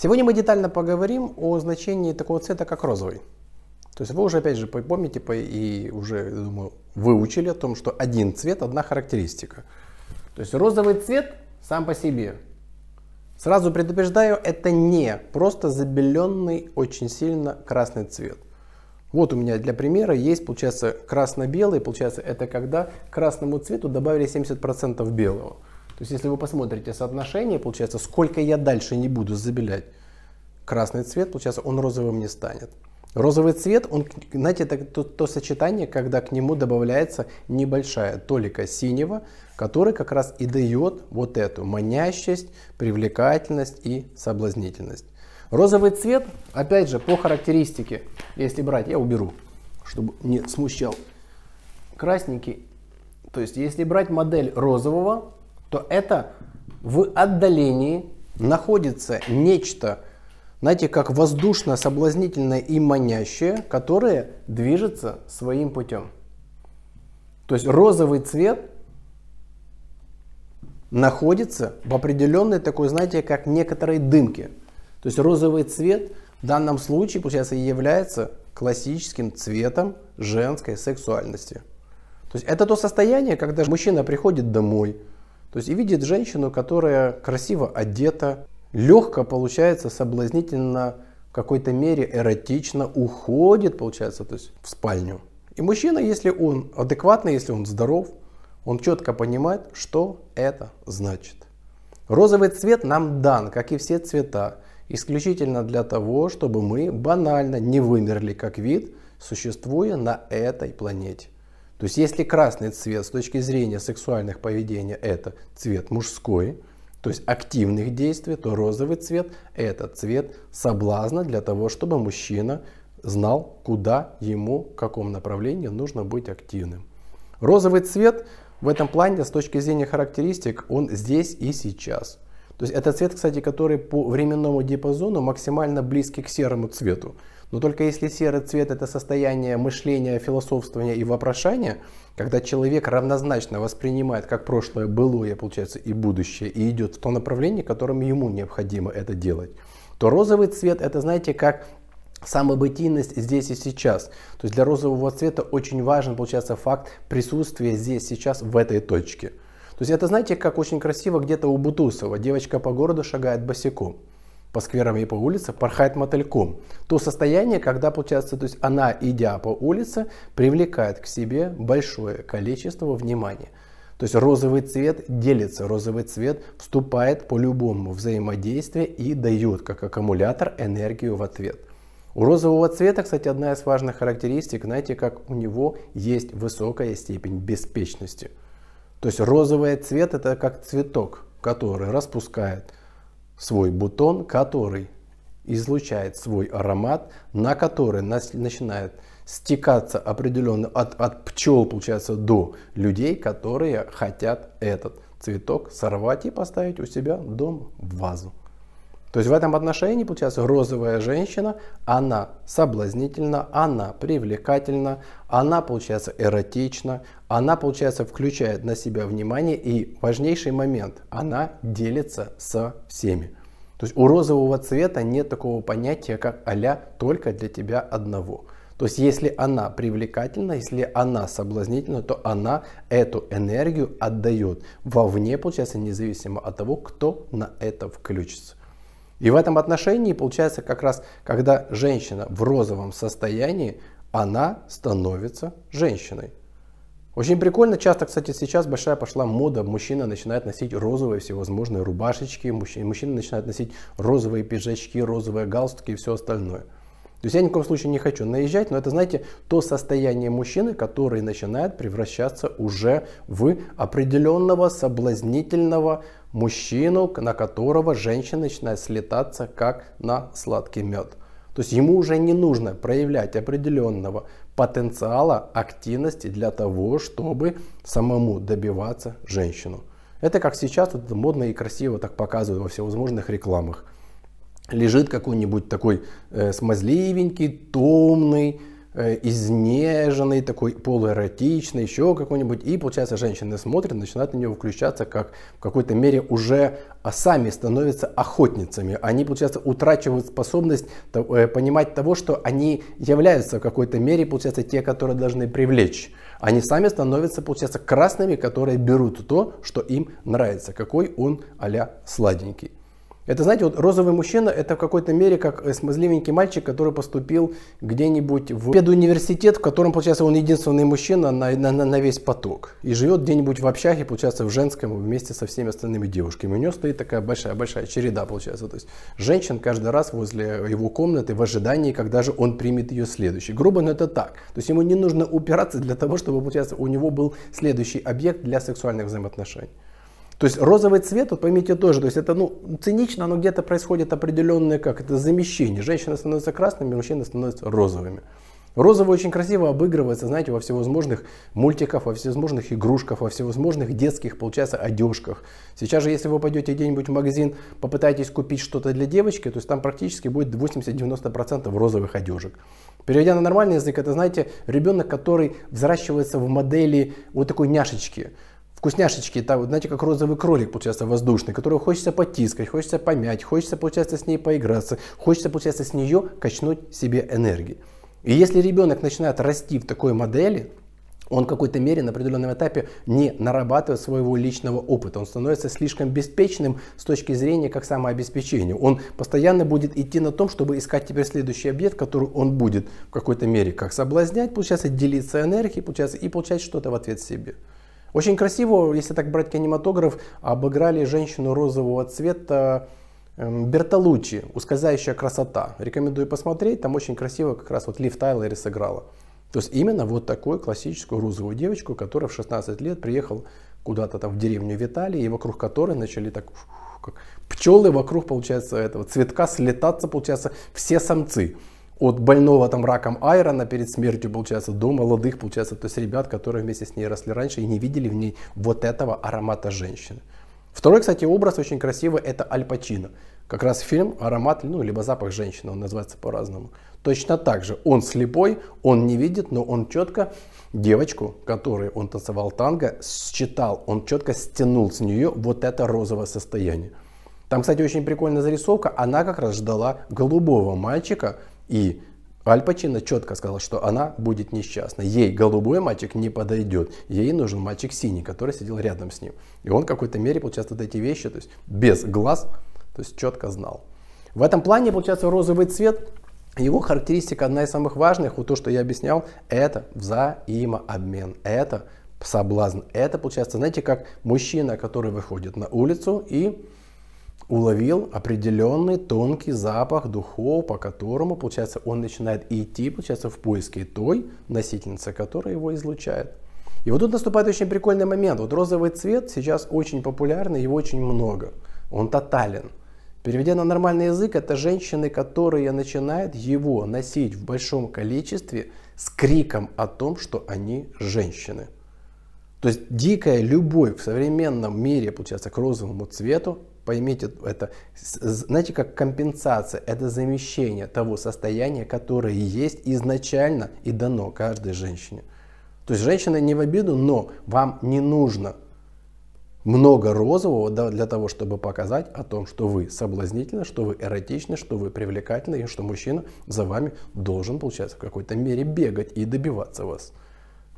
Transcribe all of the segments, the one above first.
Сегодня мы детально поговорим о значении такого цвета, как розовый. То есть вы уже, опять же, помните и уже, думаю, выучили о том, что один цвет, одна характеристика. То есть розовый цвет сам по себе. Сразу предупреждаю, это не просто забеленный очень сильно красный цвет. Вот у меня для примера есть, получается, красно-белый. Получается, это когда к красному цвету добавили 70% белого. То есть, если вы посмотрите соотношение, получается, сколько я дальше не буду забелять красный цвет, получается, он розовым не станет. Розовый цвет, он, знаете, это то, то сочетание, когда к нему добавляется небольшая толика синего, который как раз и дает вот эту манящесть, привлекательность и соблазнительность. Розовый цвет, опять же, по характеристике, если брать, я уберу, чтобы не смущал красненький. То есть, если брать модель розового, то это в отдалении находится нечто, знаете, как воздушное, соблазнительное и манящее, которое движется своим путем. То есть розовый цвет находится в определенной такой, знаете, как некоторой дымке. То есть розовый цвет в данном случае, получается, является классическим цветом женской сексуальности. То есть это то состояние, когда мужчина приходит домой, то есть и видит женщину, которая красиво одета, легко получается, соблазнительно, в какой-то мере эротично уходит, получается, то есть в спальню. И мужчина, если он адекватный, если он здоров, он четко понимает, что это значит. Розовый цвет нам дан, как и все цвета, исключительно для того, чтобы мы банально не вымерли как вид, существуя на этой планете. То есть если красный цвет с точки зрения сексуальных поведения это цвет мужской, то есть активных действий, то розовый цвет это цвет соблазна для того, чтобы мужчина знал, куда ему, в каком направлении нужно быть активным. Розовый цвет в этом плане с точки зрения характеристик он здесь и сейчас. То есть это цвет, кстати, который по временному диапазону максимально близкий к серому цвету. Но только если серый цвет это состояние мышления, философствования и вопрошания, когда человек равнозначно воспринимает как прошлое, былое, получается, и будущее, и идет в то направление, которым ему необходимо это делать, то розовый цвет это, знаете, как самобытийность здесь и сейчас. То есть для розового цвета очень важен, получается, факт присутствия здесь, сейчас, в этой точке. То есть это, знаете, как очень красиво где-то у Бутусова. Девочка по городу шагает босиком по скверам и по улице порхает мотыльком. То состояние, когда, получается, то есть она, идя по улице, привлекает к себе большое количество внимания. То есть розовый цвет делится, розовый цвет вступает по любому взаимодействию и дает, как аккумулятор, энергию в ответ. У розового цвета, кстати, одна из важных характеристик, знаете, как у него есть высокая степень беспечности. То есть розовый цвет это как цветок, который распускает свой бутон, который излучает свой аромат, на который нас начинает стекаться определенно от, от пчел, получается, до людей, которые хотят этот цветок сорвать и поставить у себя дом в вазу. То есть в этом отношении, получается, розовая женщина, она соблазнительна, она привлекательна, она, получается, эротична, она, получается, включает на себя внимание и важнейший момент, она делится со всеми. То есть у розового цвета нет такого понятия, как а только для тебя одного. То есть если она привлекательна, если она соблазнительна, то она эту энергию отдает вовне, получается, независимо от того, кто на это включится. И в этом отношении получается как раз, когда женщина в розовом состоянии, она становится женщиной. Очень прикольно, часто, кстати, сейчас большая пошла мода, мужчина начинает носить розовые всевозможные рубашечки, мужчина, мужчина начинает носить розовые пиджачки, розовые галстуки и все остальное. То есть я ни в коем случае не хочу наезжать, но это, знаете, то состояние мужчины, который начинает превращаться уже в определенного соблазнительного мужчину, на которого женщина начинает слетаться как на сладкий мед. То есть ему уже не нужно проявлять определенного потенциала активности для того, чтобы самому добиваться женщину. Это как сейчас это модно и красиво так показывают во всевозможных рекламах. Лежит какой-нибудь такой э, смазливенький, томный, Э, изнеженный, такой полуэротичный, еще какой-нибудь. И получается, женщины смотрят, начинают на него включаться, как в какой-то мере уже а сами становятся охотницами. Они, получается, утрачивают способность э, понимать того, что они являются в какой-то мере, получается, те, которые должны привлечь. Они сами становятся, получается, красными, которые берут то, что им нравится, какой он а сладенький. Это, знаете, вот розовый мужчина, это в какой-то мере как э, смазливенький мальчик, который поступил где-нибудь в педуниверситет, в котором, получается, он единственный мужчина на, на, на весь поток. И живет где-нибудь в общаге, получается, в женском вместе со всеми остальными девушками. У него стоит такая большая-большая череда, получается. То есть женщин каждый раз возле его комнаты в ожидании, когда же он примет ее следующий. Грубо, но это так. То есть ему не нужно упираться для того, чтобы, получается, у него был следующий объект для сексуальных взаимоотношений. То есть розовый цвет, вот поймите тоже, то есть это ну, цинично, но где-то происходит определенное как, это замещение. Женщины становятся красными, мужчины становятся розовыми. Розовый очень красиво обыгрывается, знаете, во всевозможных мультиках, во всевозможных игрушках, во всевозможных детских, получается, одежках. Сейчас же, если вы пойдете где-нибудь в магазин, попытаетесь купить что-то для девочки, то есть там практически будет 80-90% розовых одежек. Переведя на нормальный язык, это, знаете, ребенок, который взращивается в модели вот такой няшечки вкусняшечки, там, знаете, как розовый кролик, получается, воздушный, которого хочется потискать, хочется помять, хочется, получается, с ней поиграться, хочется, получается, с нее качнуть себе энергии. И если ребенок начинает расти в такой модели, он в какой-то мере на определенном этапе не нарабатывает своего личного опыта. Он становится слишком беспечным с точки зрения как самообеспечения. Он постоянно будет идти на том, чтобы искать теперь следующий объект, который он будет в какой-то мере как соблазнять, получается, делиться энергией, получается, и получать что-то в ответ себе. Очень красиво, если так брать кинематограф, обыграли женщину розового цвета эм, Бертолучи, «Ускользающая красота». Рекомендую посмотреть, там очень красиво как раз вот Лив Тайлери сыграла. То есть именно вот такую классическую розовую девочку, которая в 16 лет приехал куда-то там в деревню в и вокруг которой начали так как пчелы вокруг, получается, этого цветка слетаться, получается, все самцы от больного там раком Айрона перед смертью, получается, до молодых, получается, то есть ребят, которые вместе с ней росли раньше и не видели в ней вот этого аромата женщины. Второй, кстати, образ очень красивый, это Аль Пачино. Как раз фильм «Аромат», ну, либо «Запах женщины», он называется по-разному. Точно так же, он слепой, он не видит, но он четко девочку, которой он танцевал танго, считал, он четко стянул с нее вот это розовое состояние. Там, кстати, очень прикольная зарисовка, она как раз ждала голубого мальчика, и Аль Пачино четко сказал, что она будет несчастна. Ей голубой мальчик не подойдет. Ей нужен мальчик синий, который сидел рядом с ним. И он в какой-то мере, получается, вот эти вещи, то есть без глаз, то есть четко знал. В этом плане, получается, розовый цвет, его характеристика одна из самых важных, вот то, что я объяснял, это взаимообмен, это соблазн. Это, получается, знаете, как мужчина, который выходит на улицу и уловил определенный тонкий запах духов, по которому, получается, он начинает идти, получается, в поиске той носительницы, которая его излучает. И вот тут наступает очень прикольный момент. Вот розовый цвет сейчас очень популярный, его очень много. Он тотален. Переведя на нормальный язык, это женщины, которые начинают его носить в большом количестве с криком о том, что они женщины. То есть дикая любовь в современном мире, получается, к розовому цвету, Поймите это. Знаете, как компенсация, это замещение того состояния, которое есть изначально и дано каждой женщине. То есть женщина не в обиду, но вам не нужно много розового для того, чтобы показать о том, что вы соблазнительны, что вы эротичны, что вы привлекательны и что мужчина за вами должен, получается, в какой-то мере бегать и добиваться вас.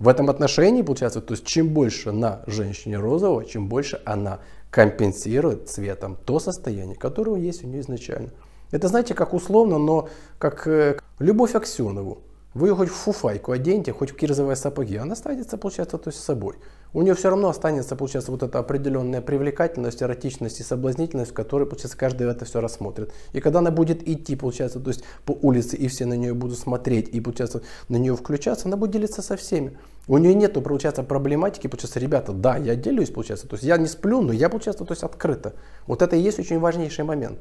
В этом отношении, получается, то есть чем больше на женщине розового, чем больше она компенсирует цветом то состояние, которое есть у нее изначально. Это знаете, как условно, но как э, любовь Аксенову. Вы ее хоть в фуфайку оденьте, хоть в кирзовые сапоги, она останется, получается, то есть собой. У нее все равно останется, получается, вот эта определенная привлекательность, эротичность и соблазнительность, в которой, получается, каждый это все рассмотрит. И когда она будет идти, получается, то есть по улице, и все на нее будут смотреть, и, получается, на нее включаться, она будет делиться со всеми. У нее нет, получается, проблематики, получается, ребята, да, я делюсь, получается, то есть я не сплю, но я, получается, то есть открыто. Вот это и есть очень важнейший момент.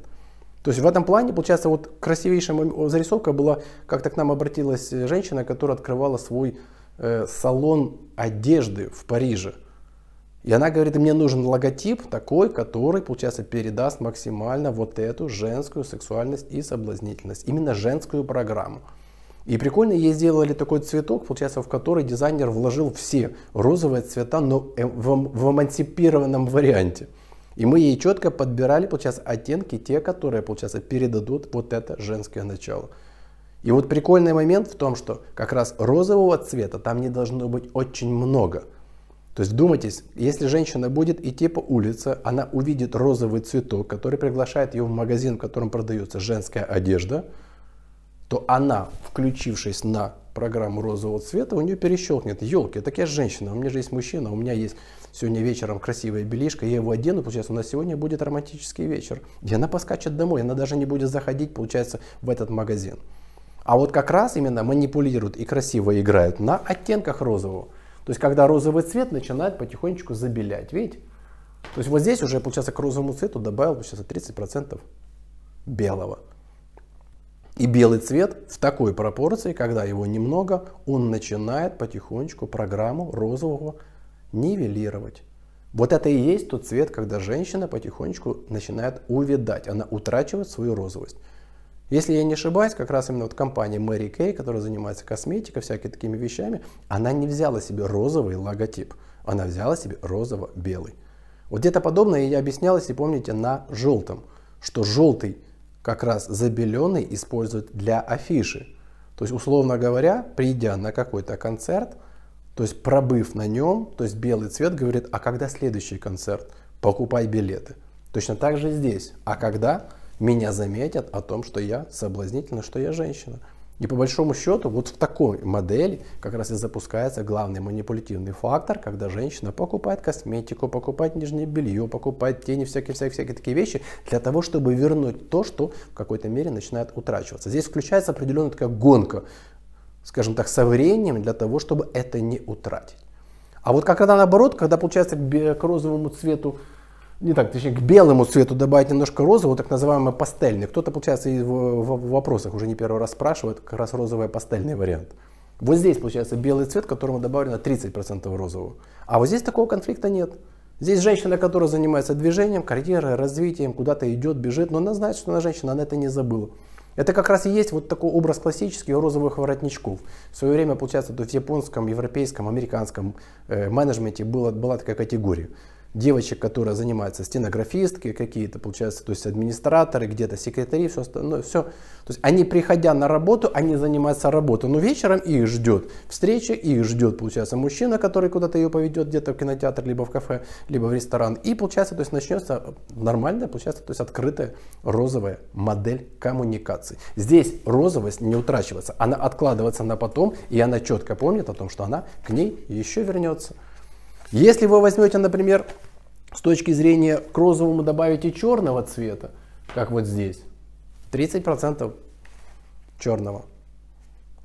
То есть в этом плане, получается, вот красивейшая зарисовка была, как-то к нам обратилась женщина, которая открывала свой э, салон одежды в Париже. И она говорит, мне нужен логотип такой, который, получается, передаст максимально вот эту женскую сексуальность и соблазнительность. Именно женскую программу. И прикольно ей сделали такой цветок, получается, в который дизайнер вложил все розовые цвета, но э, в, в эмансипированном варианте. И мы ей четко подбирали, получается, оттенки, те, которые, получается, передадут вот это женское начало. И вот прикольный момент в том, что как раз розового цвета там не должно быть очень много. То есть вдумайтесь, если женщина будет идти по улице, она увидит розовый цветок, который приглашает ее в магазин, в котором продается женская одежда – то она, включившись на программу розового цвета, у нее перещелкнет. Елки, так я женщина, у меня же есть мужчина, у меня есть сегодня вечером красивое белишка, я его одену, получается, у нас сегодня будет романтический вечер. И она поскачет домой, она даже не будет заходить, получается, в этот магазин. А вот как раз именно манипулируют и красиво играют на оттенках розового. То есть, когда розовый цвет начинает потихонечку забелять, видите? То есть, вот здесь уже, получается, к розовому цвету добавил, получается, 30% белого. И белый цвет в такой пропорции, когда его немного, он начинает потихонечку программу розового нивелировать. Вот это и есть тот цвет, когда женщина потихонечку начинает увядать, она утрачивает свою розовость. Если я не ошибаюсь, как раз именно вот компания Mary Kay, которая занимается косметикой, всякими такими вещами, она не взяла себе розовый логотип, она взяла себе розово-белый. Вот где-то подобное я объяснял, если помните, на желтом, что желтый как раз забеленный используют для афиши. То есть, условно говоря, придя на какой-то концерт, то есть пробыв на нем, то есть белый цвет говорит, а когда следующий концерт, покупай билеты. Точно так же здесь. А когда меня заметят о том, что я соблазнительна, что я женщина. И по большому счету вот в такой модели как раз и запускается главный манипулятивный фактор, когда женщина покупает косметику, покупает нижнее белье, покупает тени, всякие-всякие такие вещи, для того, чтобы вернуть то, что в какой-то мере начинает утрачиваться. Здесь включается определенная такая гонка, скажем так, со временем для того, чтобы это не утратить. А вот когда наоборот, когда получается к розовому цвету не так, точнее, к белому цвету добавить немножко розового, так называемый пастельный. Кто-то, получается, и в, в, в вопросах уже не первый раз спрашивает, как раз розовый пастельный вариант. Вот здесь, получается, белый цвет, которому добавлено 30% розового. А вот здесь такого конфликта нет. Здесь женщина, которая занимается движением, карьерой, развитием, куда-то идет, бежит, но она знает, что она женщина, она это не забыла. Это как раз и есть вот такой образ классических розовых воротничков. В свое время, получается, то в японском, европейском, американском э, менеджменте была, была такая категория девочек, которые занимаются стенографистки, какие-то, получается, то есть администраторы, где-то секретари, все остальное, ну, все. То есть они, приходя на работу, они занимаются работой, но вечером их ждет встреча, их ждет, получается, мужчина, который куда-то ее поведет, где-то в кинотеатр, либо в кафе, либо в ресторан. И, получается, то есть начнется нормальная, получается, то есть открытая розовая модель коммуникации. Здесь розовость не утрачивается, она откладывается на потом, и она четко помнит о том, что она к ней еще вернется. Если вы возьмете, например, с точки зрения к розовому добавите черного цвета, как вот здесь, 30% черного,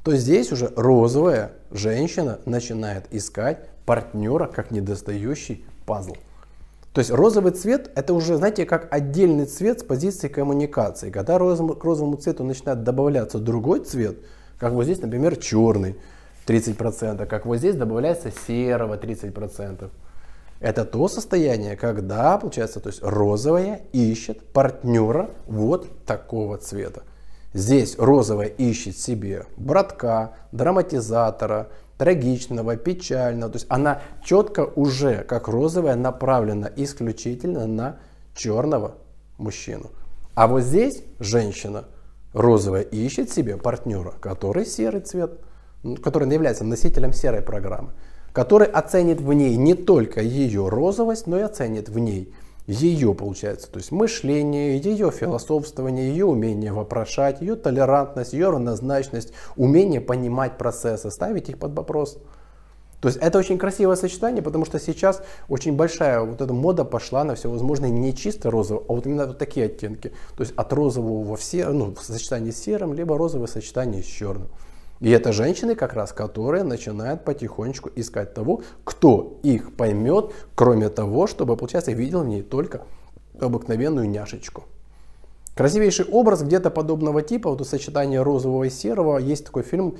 то здесь уже розовая женщина начинает искать партнера как недостающий пазл. То есть розовый цвет это уже, знаете, как отдельный цвет с позиции коммуникации. Когда розовому, к розовому цвету начинает добавляться другой цвет, как вот здесь, например, черный, 30%, как вот здесь добавляется серого 30%. Это то состояние, когда, получается, то есть розовое ищет партнера вот такого цвета. Здесь розовое ищет себе братка, драматизатора, трагичного, печального. То есть она четко уже, как розовая, направлена исключительно на черного мужчину. А вот здесь женщина розовая ищет себе партнера, который серый цвет который является носителем серой программы, который оценит в ней не только ее розовость, но и оценит в ней ее, получается, то есть мышление, ее философствование, ее умение вопрошать, ее толерантность, ее равнозначность, умение понимать процессы, ставить их под вопрос. То есть это очень красивое сочетание, потому что сейчас очень большая вот эта мода пошла на всевозможные не чисто розовые, а вот именно вот такие оттенки. То есть от розового во все, ну, в сочетании с серым, либо розовое сочетание с черным. И это женщины как раз, которые начинают потихонечку искать того, кто их поймет, кроме того, чтобы, получается, видел в ней только обыкновенную няшечку. Красивейший образ где-то подобного типа, вот у сочетания розового и серого, есть такой фильм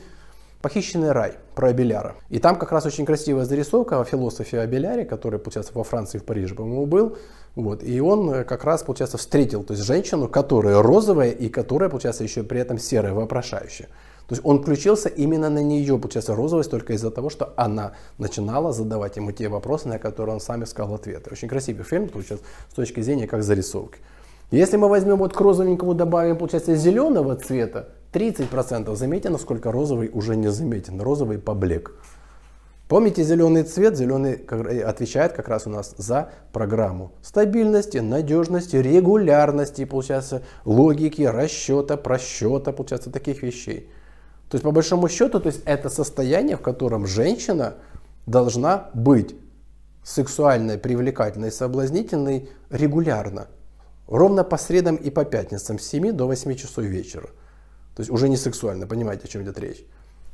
«Похищенный рай» про Абеляра. И там как раз очень красивая зарисовка о философе Абеляре, который, получается, во Франции, в Париже, по-моему, был. Вот. И он э, как раз, получается, встретил то есть, женщину, которая розовая и которая, получается, еще при этом серая, вопрошающая. То есть он включился именно на нее, получается, розовость только из-за того, что она начинала задавать ему те вопросы, на которые он сам искал ответы. Очень красивый фильм получается с точки зрения как зарисовки. Если мы возьмем вот к розовенькому добавим, получается, зеленого цвета, 30%. Заметьте, насколько розовый уже не заметен. Розовый поблек. Помните зеленый цвет? Зеленый отвечает как раз у нас за программу стабильности, надежности, регулярности, получается, логики, расчета, просчета, получается, таких вещей. То есть, по большому счету, то есть это состояние, в котором женщина должна быть сексуальной, привлекательной, соблазнительной регулярно. Ровно по средам и по пятницам с 7 до 8 часов вечера. То есть уже не сексуально, понимаете, о чем идет речь.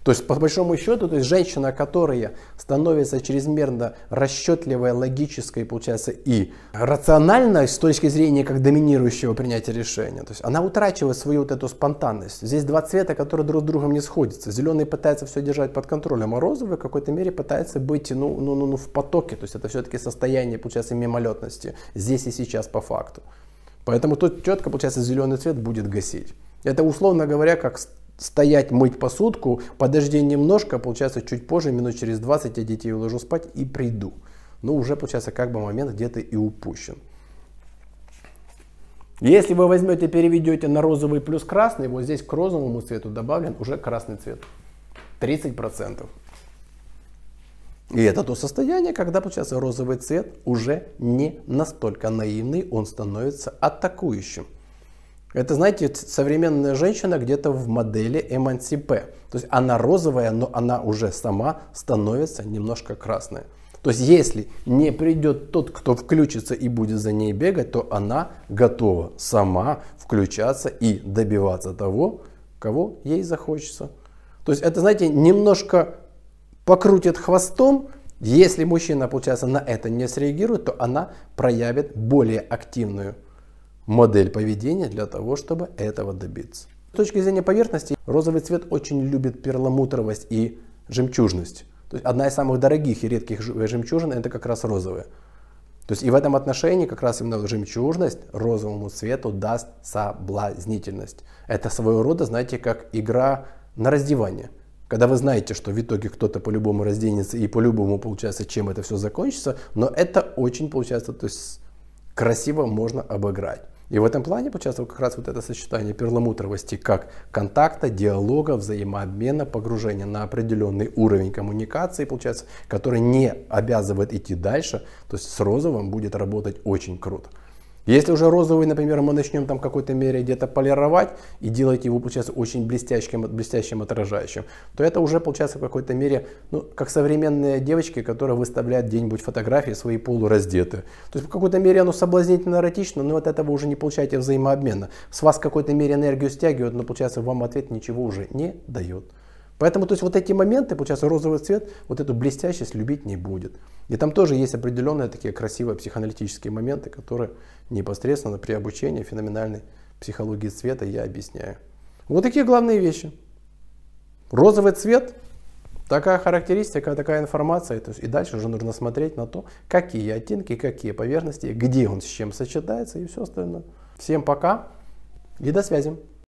То есть, по большому счету, то есть женщина, которая становится чрезмерно расчетливой, логической, получается, и рациональной с точки зрения как доминирующего принятия решения, то есть она утрачивает свою вот эту спонтанность. Здесь два цвета, которые друг с другом не сходятся. Зеленый пытается все держать под контролем, а розовый в какой-то мере пытается быть ну, ну, ну, ну, в потоке. То есть это все-таки состояние, получается, мимолетности здесь и сейчас по факту. Поэтому тут четко, получается, зеленый цвет будет гасить. Это, условно говоря, как стоять, мыть посудку, подожди немножко, получается, чуть позже, минут через 20 я детей уложу спать и приду. Ну, уже, получается, как бы момент где-то и упущен. Если вы возьмете, переведете на розовый плюс красный, вот здесь к розовому цвету добавлен уже красный цвет. 30%. И это то состояние, когда, получается, розовый цвет уже не настолько наивный, он становится атакующим. Это, знаете, современная женщина где-то в модели эмансипе. То есть она розовая, но она уже сама становится немножко красная. То есть если не придет тот, кто включится и будет за ней бегать, то она готова сама включаться и добиваться того, кого ей захочется. То есть это, знаете, немножко покрутит хвостом, если мужчина, получается, на это не среагирует, то она проявит более активную модель поведения для того, чтобы этого добиться. С точки зрения поверхности, розовый цвет очень любит перламутровость и жемчужность. То есть одна из самых дорогих и редких жемчужин это как раз розовые. То есть и в этом отношении как раз именно жемчужность розовому цвету даст соблазнительность. Это своего рода, знаете, как игра на раздевание. Когда вы знаете, что в итоге кто-то по-любому разденется и по-любому получается, чем это все закончится, но это очень получается, то есть красиво можно обыграть. И в этом плане, получается, как раз вот это сочетание перламутровости как контакта, диалога, взаимообмена, погружения на определенный уровень коммуникации, получается, который не обязывает идти дальше, то есть с розовым будет работать очень круто. Если уже розовый, например, мы начнем там в какой-то мере где-то полировать и делать его, получается, очень блестящим, блестящим отражающим, то это уже, получается, в какой-то мере, ну, как современные девочки, которые выставляют где-нибудь фотографии свои полураздетые. То есть, в какой-то мере оно соблазнительно эротично, но от этого уже не получаете взаимообмена. С вас в какой-то мере энергию стягивают, но, получается, вам ответ ничего уже не дает. Поэтому то есть, вот эти моменты, получается, розовый цвет, вот эту блестящесть любить не будет. И там тоже есть определенные такие красивые психоаналитические моменты, которые непосредственно при обучении феноменальной психологии цвета я объясняю. Вот такие главные вещи. Розовый цвет, такая характеристика, такая информация. То есть, и дальше уже нужно смотреть на то, какие оттенки, какие поверхности, где он с чем сочетается и все остальное. Всем пока и до связи.